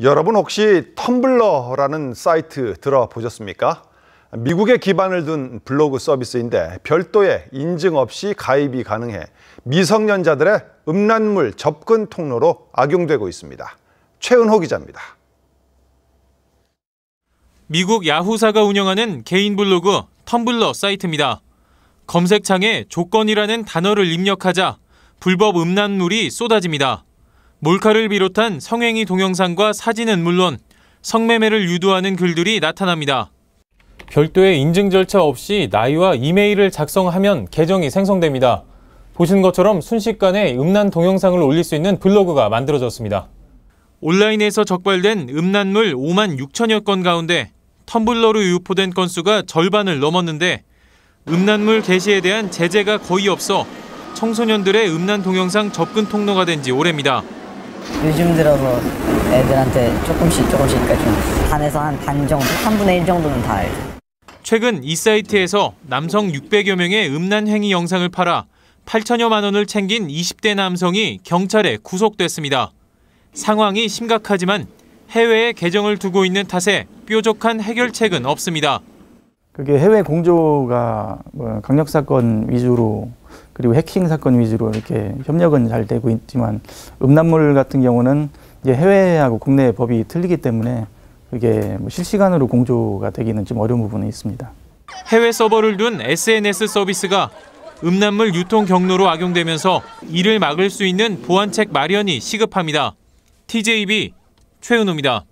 여러분 혹시 텀블러라는 사이트 들어보셨습니까? 미국에 기반을 둔 블로그 서비스인데 별도의 인증 없이 가입이 가능해 미성년자들의 음란물 접근 통로로 악용되고 있습니다. 최은호 기자입니다. 미국 야후사가 운영하는 개인 블로그 텀블러 사이트입니다. 검색창에 조건이라는 단어를 입력하자 불법 음란물이 쏟아집니다. 몰카를 비롯한 성행위 동영상과 사진은 물론 성매매를 유도하는 글들이 나타납니다. 별도의 인증 절차 없이 나이와 이메일을 작성하면 계정이 생성됩니다. 보신 것처럼 순식간에 음란 동영상을 올릴 수 있는 블로그가 만들어졌습니다. 온라인에서 적발된 음란물 5만 6천여 건 가운데 텀블러로 유포된 건수가 절반을 넘었는데 음란물 게시에 대한 제재가 거의 없어 청소년들의 음란 동영상 접근 통로가 된 지 오래입니다. 요즘 들어서 애들한테 조금씩 조금씩 그러니까 좀 반에서 한 반 정도, 3분의 1 정도는 다 알죠. 최근 이 사이트에서 남성 600여 명의 음란 행위 영상을 팔아 8천여만 원을 챙긴 20대 남성이 경찰에 구속됐습니다. 상황이 심각하지만 해외에 계정을 두고 있는 탓에 뾰족한 해결책은 없습니다. 그게 해외 공조가 뭐 강력 사건 위주로 그리고 해킹 사건 위주로 이렇게 협력은 잘 되고 있지만 음란물 같은 경우는 이제 해외하고 국내 법이 틀리기 때문에 그게 뭐 실시간으로 공조가 되기는 좀 어려운 부분이 있습니다. 해외 서버를 둔 SNS 서비스가 음란물 유통 경로로 악용되면서 이를 막을 수 있는 보안책 마련이 시급합니다. TJB 최은호입니다.